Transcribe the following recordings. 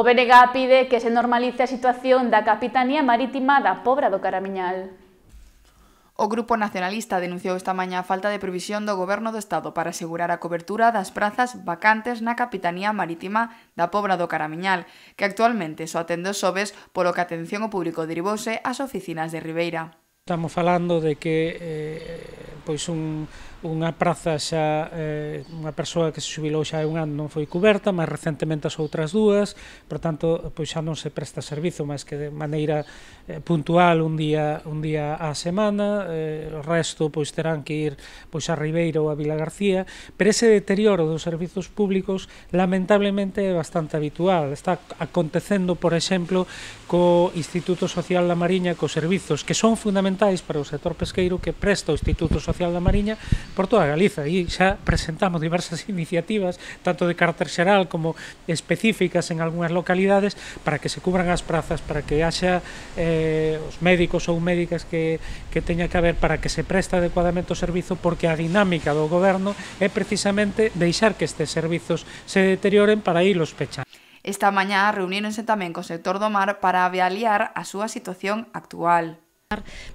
O BNG pide que se normalice a situación da Capitanía Marítima da Pobra do Caramiñal. O Grupo Nacionalista denunciou esta mañá a falta de previsión do Goberno do Estado para asegurar a cobertura das prazas vacantes na Capitanía Marítima da Pobra do Caramiñal, que actualmente só atende os sobes polo que a atención ao público derivouse ás oficinas de Ribeira. Estamos falando de que eh, pois un, unha praza xa eh, unha persoa que se xubilou xa un ano non foi coberta, máis recentemente as outras dúas, por tanto, pois xa non se presta servizo, máis que de maneira eh, puntual un día un día á semana, eh, o resto pois terán que ir pois a Ribeira ou a Vila García, pero ese deterioro dos servizos públicos lamentablemente é bastante habitual. Está acontecendo, por exemplo, co Instituto Social da Mariña, co servizos que son fundamentais para o sector pesqueiro que presta o Instituto Social da Mariña, por toda Galiza e xa presentamos diversas iniciativas tanto de carácter xeral como específicas en algunhas localidades para que se cubran as prazas, para que haxa eh, os médicos ou médicas que, que teña que haber para que se presta adecuadamente o servizo porque a dinámica do goberno é precisamente deixar que estes servizos se deterioren para ir os pechar Esta mañá reuníronse tamén co sector do mar para avaliar a súa situación actual.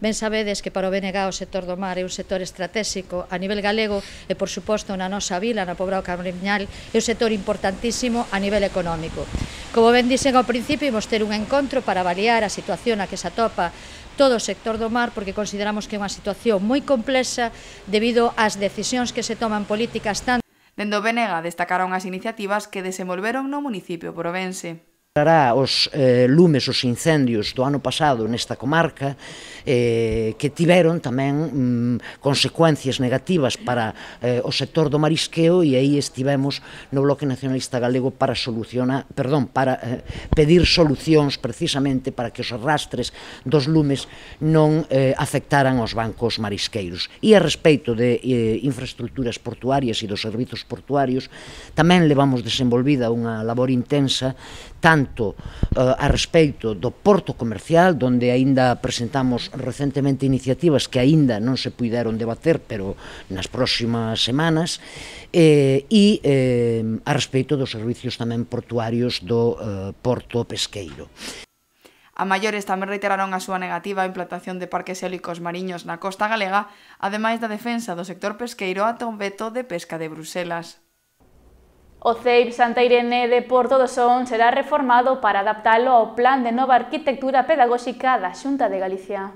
Ben sabedes que para o BNG o sector do mar é un sector estratégico a nivel galego e, por suposto, na nosa vila, na pobra o Camariñal, é un sector importantísimo a nivel económico. Como ben dixen ao principio, imos ter un encontro para avaliar a situación a que se atopa todo o sector do mar porque consideramos que é unha situación moi complexa debido ás decisións que se toman políticas tanto... Dendo Venega destacaron as iniciativas que desenvolveron no municipio provense. Dará os eh, lumes, os incendios do ano pasado nesta comarca eh, que tiveron tamén mm, consecuencias negativas para eh, o sector do marisqueo e aí estivemos no Bloque Nacionalista Galego para solucionar, perdón, para eh, pedir solucións precisamente para que os arrastres dos lumes non eh, afectaran os bancos marisqueiros. E a respeito de eh, infraestructuras portuarias e dos servizos portuarios, tamén levamos desenvolvida unha labor intensa tanto tanto eh, a respeito do porto comercial, donde aínda presentamos recentemente iniciativas que aínda non se puideron debater, pero nas próximas semanas, eh, e eh, a respeito dos servicios tamén portuarios do eh, porto pesqueiro. A maiores tamén reiteraron a súa negativa á implantación de parques eólicos mariños na costa galega, ademais da defensa do sector pesqueiro ata un veto de pesca de Bruselas. O CEIP Santa Irene de Porto do Son será reformado para adaptalo ao Plan de Nova Arquitectura Pedagóxica da Xunta de Galicia.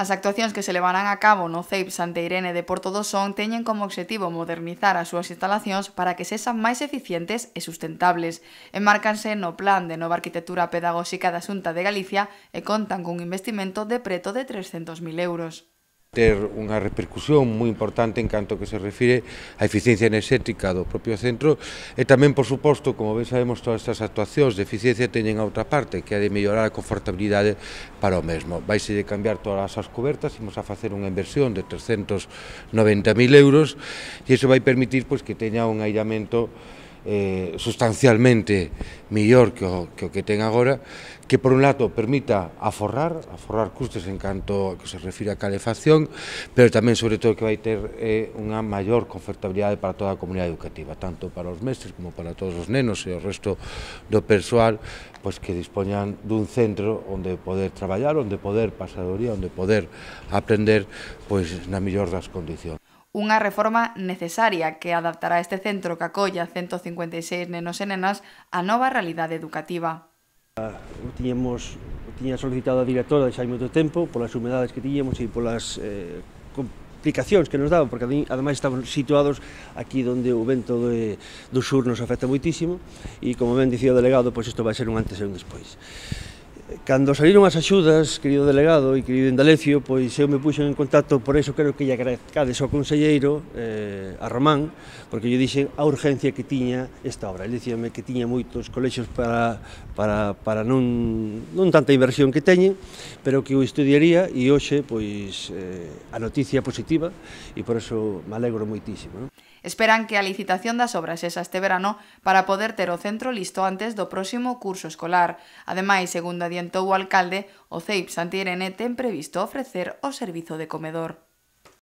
As actuacións que se levarán a cabo no CEIP Santa Irene de Porto do Son teñen como obxectivo modernizar as súas instalacións para que sexan máis eficientes e sustentables. Enmárcanse no Plan de Nova Arquitectura Pedagóxica da Xunta de Galicia e contan cun investimento de preto de 300.000 euros ter unha repercusión moi importante en canto que se refire á eficiencia enerxética do propio centro e tamén, por suposto, como ben sabemos, todas estas actuacións de eficiencia teñen a outra parte, que é de mellorar a confortabilidade para o mesmo. Vais de cambiar todas as cobertas, imos a facer unha inversión de 390.000 euros e iso vai permitir pois, que teña un aillamento eh, sustancialmente mellor que o, que o que ten agora, que por un lado permita aforrar, aforrar custes en canto que se refira a calefacción, pero tamén sobre todo que vai ter eh, unha maior confortabilidade para toda a comunidade educativa, tanto para os mestres como para todos os nenos e o resto do persoal, pois que dispoñan dun centro onde poder traballar, onde poder pasadoría, onde poder aprender pois na mellor das condicións unha reforma necesaria que adaptará este centro que acolla 156 nenos e nenas á nova realidade educativa. O tiñamos, o tiña solicitado a directora de xa moito tempo polas humedades que tiñemos e polas eh, complicacións que nos daban, porque ademais estamos situados aquí onde o vento de, do sur nos afecta moitísimo e como ben dicía o delegado, pois isto vai ser un antes e un despois. Cando saliron as axudas, querido delegado e querido Indalecio, pois eu me puxen en contacto, por iso creo que lle agradezcades ao conselleiro, eh, a Román, porque lle dixen a urgencia que tiña esta obra. Ele dixenme que tiña moitos colexios para, para, para non, non tanta inversión que teñen, pero que o estudiaría e hoxe pois, eh, a noticia positiva e por iso me alegro moitísimo. Non? Esperan que a licitación das obras sexa este verano para poder ter o centro listo antes do próximo curso escolar. Ademais, segundo adiantou o alcalde, o CEIP Santirene ten previsto ofrecer o servizo de comedor.